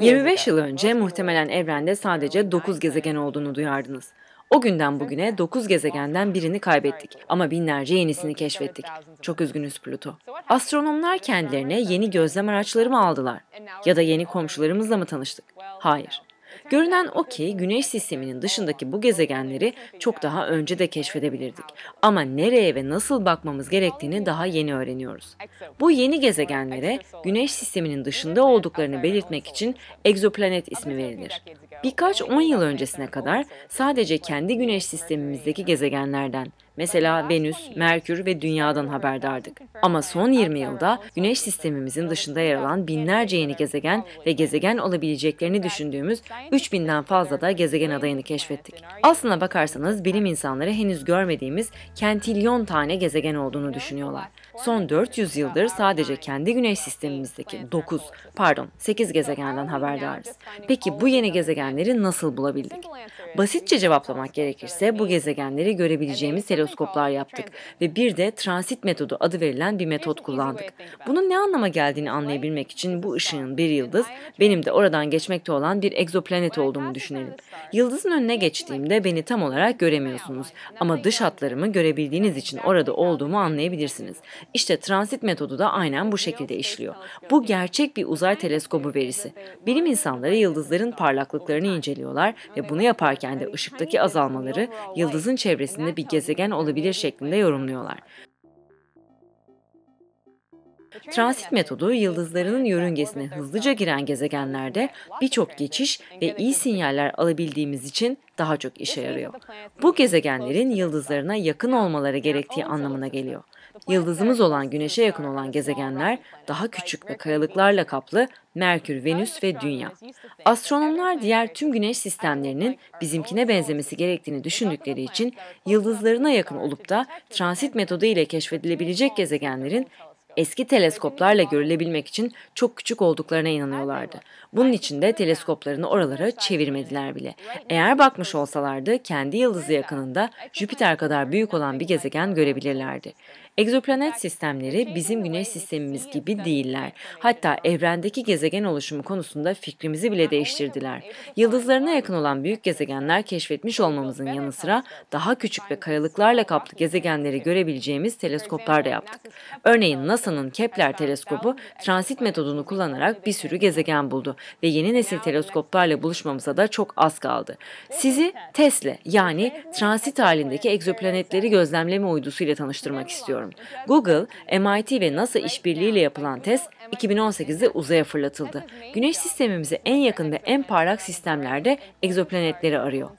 25 yıl önce muhtemelen evrende sadece 9 gezegen olduğunu duyardınız. O günden bugüne 9 gezegenden birini kaybettik ama binlerce yenisini keşfettik. Çok üzgünüz Pluto. Astronomlar kendilerine yeni gözlem araçları mı aldılar? Ya da yeni komşularımızla mı tanıştık? Hayır. Görünen o ki Güneş sisteminin dışındaki bu gezegenleri çok daha önce de keşfedebilirdik. Ama nereye ve nasıl bakmamız gerektiğini daha yeni öğreniyoruz. Bu yeni gezegenlere Güneş sisteminin dışında olduklarını belirtmek için egzoplanet ismi verilir. Birkaç on yıl öncesine kadar sadece kendi Güneş sistemimizdeki gezegenlerden Mesela Venüs, Merkür ve Dünya'dan haberdardık. Ama son 20 yılda Güneş sistemimizin dışında yer alan binlerce yeni gezegen ve gezegen olabileceklerini düşündüğümüz 3000'den fazla da gezegen adayını keşfettik. Aslına bakarsanız bilim insanları henüz görmediğimiz kentilyon tane gezegen olduğunu düşünüyorlar. Son 400 yıldır sadece kendi Güneş sistemimizdeki 9, pardon 8 gezegenden haberdarız. Peki bu yeni gezegenleri nasıl bulabildik? Basitçe cevaplamak gerekirse bu gezegenleri görebileceğimiz teleskoplar teleskoplar yaptık ve bir de transit metodu adı verilen bir metot kullandık. Bunun ne anlama geldiğini anlayabilmek için bu ışığın bir şey. yıldız, benim de oradan geçmekte olan bir egzoplanet olduğumu düşünelim. Yıldızın önüne geçtiğimde beni tam olarak göremiyorsunuz ama dış hatlarımı görebildiğiniz için orada olduğumu anlayabilirsiniz. İşte transit metodu da aynen bu şekilde işliyor. Bu gerçek bir uzay teleskobu verisi. Bilim insanları yıldızların parlaklıklarını inceliyorlar ve bunu yaparken de ışıktaki azalmaları yıldızın çevresinde bir gezegen olabilir şeklinde yorumluyorlar. E, transit metodu yıldızlarının yörüngesine hızlıca giren gezegenlerde birçok geçiş ve iyi sinyaller alabildiğimiz için daha çok işe yarıyor. Bu gezegenlerin yıldızlarına yakın olmaları gerektiği anlamına geliyor. Yıldızımız olan Güneş'e yakın olan gezegenler daha küçük ve kayalıklarla kaplı Merkür, Venüs ve Dünya. Astronomlar diğer tüm güneş sistemlerinin bizimkine benzemesi gerektiğini düşündükleri için yıldızlarına yakın olup da transit metodu ile keşfedilebilecek gezegenlerin eski teleskoplarla görülebilmek için çok küçük olduklarına inanıyorlardı. Bunun için de teleskoplarını oralara çevirmediler bile. Eğer bakmış olsalardı kendi yıldızı yakınında Jüpiter kadar büyük olan bir gezegen görebilirlerdi. Egzoplanet sistemleri bizim güneş sistemimiz gibi değiller. Hatta evrendeki gezegen oluşumu konusunda fikrimizi bile değiştirdiler. Yıldızlarına yakın olan büyük gezegenler keşfetmiş olmamızın yanı sıra daha küçük ve kayalıklarla kaplı gezegenleri görebileceğimiz teleskoplar da yaptık. Örneğin NASA'nın Kepler teleskobu transit metodunu kullanarak bir sürü gezegen buldu ve yeni nesil teleskoplarla buluşmamıza da çok az kaldı. Sizi TESS'le yani transit halindeki egzoplanetleri gözlemleme uydusuyla tanıştırmak istiyorum ediyorum. Google, MIT ve NASA işbirliğiyle yapılan test 2018'de uzaya fırlatıldı. Güneş sistemimize en yakın ve en parlak sistemlerde egzoplanetleri arıyor.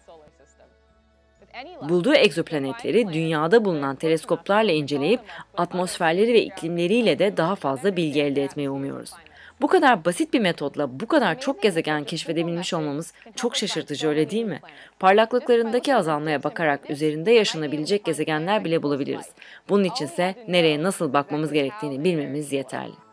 Bulduğu egzoplanetleri dünyada bulunan teleskoplarla inceleyip atmosferleri ve iklimleriyle de daha fazla bilgi elde etmeyi umuyoruz. Bu kadar basit bir metodla bu kadar çok gezegen keşfedebilmiş şey, olmamız çok şaşırtıcı öyle değil mi? Parlaklıklarındaki azalmaya bakarak üzerinde yaşanabilecek gezegenler bile bulabiliriz. Bunun içinse nereye nasıl bakmamız gerektiğini bilmemiz yeterli.